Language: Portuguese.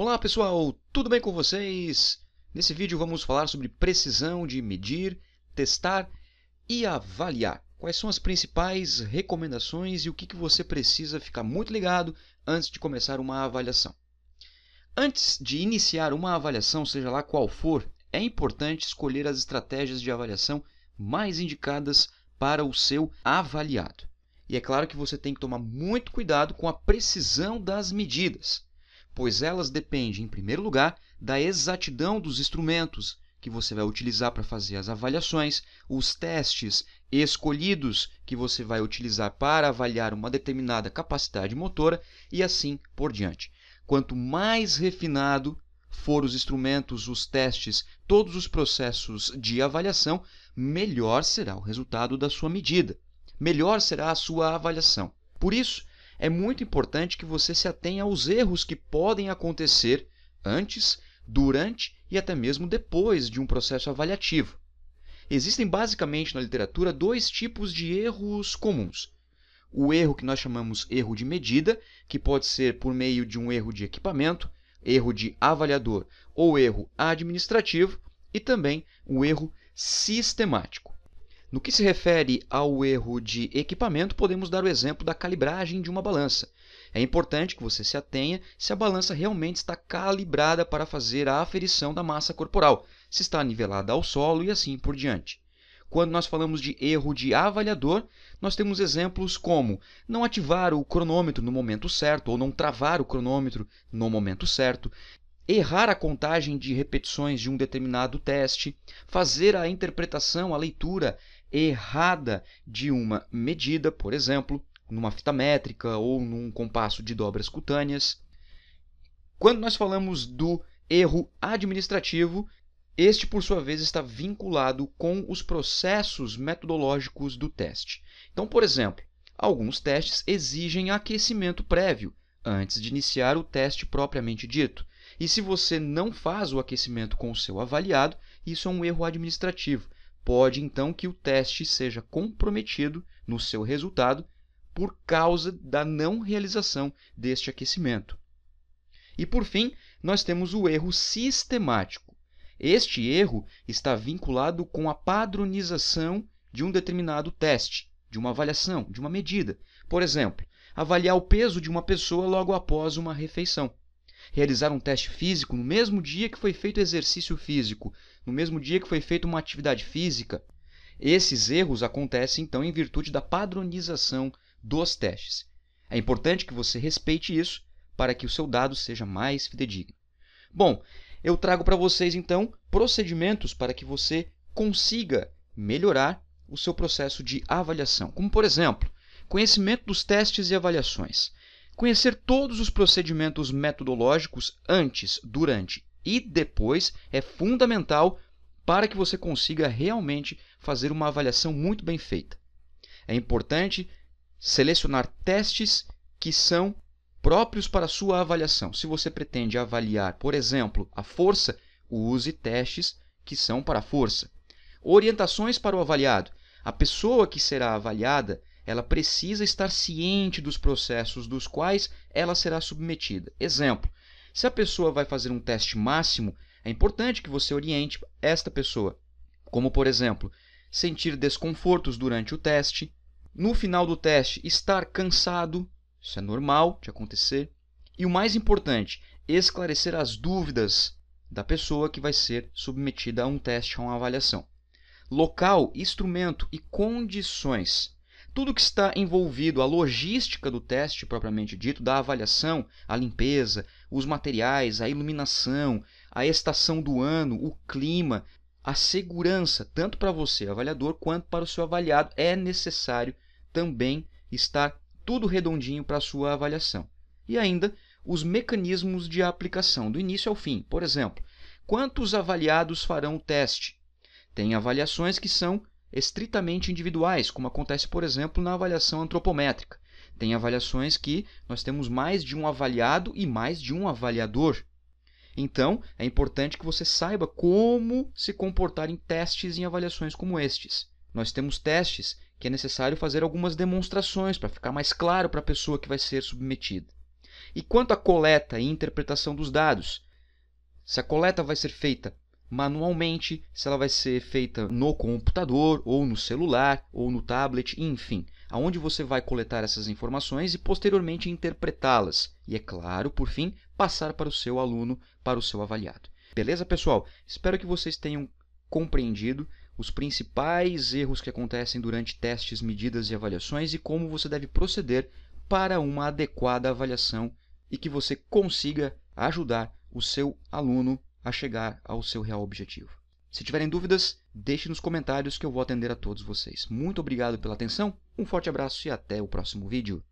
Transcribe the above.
Olá pessoal, tudo bem com vocês? Nesse vídeo vamos falar sobre precisão de medir, testar e avaliar. Quais são as principais recomendações e o que, você precisa ficar muito ligado antes de começar uma avaliação. Antes de iniciar uma avaliação, seja lá qual for, é importante escolher as estratégias de avaliação mais indicadas para o seu avaliado. E é claro que você tem que tomar muito cuidado com a precisão das medidas pois elas dependem em primeiro lugar da exatidão dos instrumentos que você vai utilizar para fazer as avaliações, os testes escolhidos que você vai utilizar para avaliar uma determinada capacidade motora e assim por diante. Quanto mais refinado for os instrumentos, os testes, todos os processos de avaliação, melhor será o resultado da sua medida, melhor será a sua avaliação. Por isso, é muito importante que você se atenha aos erros que podem acontecer antes, durante e até mesmo depois de um processo avaliativo. Existem basicamente na literatura dois tipos de erros comuns. O erro que nós chamamos erro de medida, que pode ser por meio de um erro de equipamento, erro de avaliador ou erro administrativo, e também o erro sistemático. No que se refere ao erro de equipamento, podemos dar o exemplo da calibragem de uma balança. É importante que você se atenha se a balança realmente está calibrada para fazer a aferição da massa corporal, se está nivelada ao solo e assim por diante. Quando nós falamos de erro de avaliador, nós temos exemplos como não ativar o cronômetro no momento certo ou não travar o cronômetro no momento certo, errar a contagem de repetições de um determinado teste, fazer a interpretação, a leitura errada de uma medida, por exemplo, numa fita métrica ou num compasso de dobras cutâneas. Quando nós falamos do erro administrativo, este, por sua vez, está vinculado com os processos metodológicos do teste. Então, por exemplo, alguns testes exigem aquecimento prévio antes de iniciar o teste propriamente dito. E se você não faz o aquecimento com o seu avaliado, isso é um erro administrativo pode então que o teste seja comprometido no seu resultado por causa da não realização deste aquecimento. E por fim, nós temos o erro sistemático. Este erro está vinculado com a padronização de um determinado teste, de uma avaliação, de uma medida. Por exemplo, avaliar o peso de uma pessoa logo após uma refeição realizar um teste físico no mesmo dia que foi feito exercício físico, no mesmo dia que foi feita uma atividade física. Esses erros acontecem então em virtude da padronização dos testes. É importante que você respeite isso para que o seu dado seja mais fidedigno. Bom, eu trago para vocês então procedimentos para que você consiga melhorar o seu processo de avaliação, como por exemplo, conhecimento dos testes e avaliações. Conhecer todos os procedimentos metodológicos antes, durante e depois é fundamental para que você consiga realmente fazer uma avaliação muito bem feita. É importante selecionar testes que são próprios para a sua avaliação. Se você pretende avaliar, por exemplo, a força, use testes que são para a força. Orientações para o avaliado. A pessoa que será avaliada ela precisa estar ciente dos processos dos quais ela será submetida. Exemplo: se a pessoa vai fazer um teste máximo, é importante que você oriente esta pessoa, como por exemplo, sentir desconfortos durante o teste, no final do teste estar cansado, isso é normal de acontecer, e o mais importante, esclarecer as dúvidas da pessoa que vai ser submetida a um teste, a uma avaliação. Local, instrumento e condições. Tudo que está envolvido, a logística do teste propriamente dito, da avaliação, a limpeza, os materiais, a iluminação, a estação do ano, o clima, a segurança, tanto para você, avaliador, quanto para o seu avaliado, é necessário também estar tudo redondinho para a sua avaliação. E ainda os mecanismos de aplicação, do início ao fim. Por exemplo, quantos avaliados farão o teste? Tem avaliações que são estritamente individuais, como acontece, por exemplo, na avaliação antropométrica. Tem avaliações que nós temos mais de um avaliado e mais de um avaliador. Então, é importante que você saiba como se comportar em testes e em avaliações como estes. Nós temos testes que é necessário fazer algumas demonstrações para ficar mais claro para a pessoa que vai ser submetida. E quanto à coleta e interpretação dos dados? Se a coleta vai ser feita manualmente, se ela vai ser feita no computador ou no celular ou no tablet, enfim, aonde você vai coletar essas informações e posteriormente interpretá-las e é claro, por fim, passar para o seu aluno, para o seu avaliado. Beleza, pessoal? Espero que vocês tenham compreendido os principais erros que acontecem durante testes, medidas e avaliações e como você deve proceder para uma adequada avaliação e que você consiga ajudar o seu aluno a chegar ao seu real objetivo. Se tiverem dúvidas, deixe nos comentários que eu vou atender a todos vocês. Muito obrigado pela atenção, um forte abraço e até o próximo vídeo.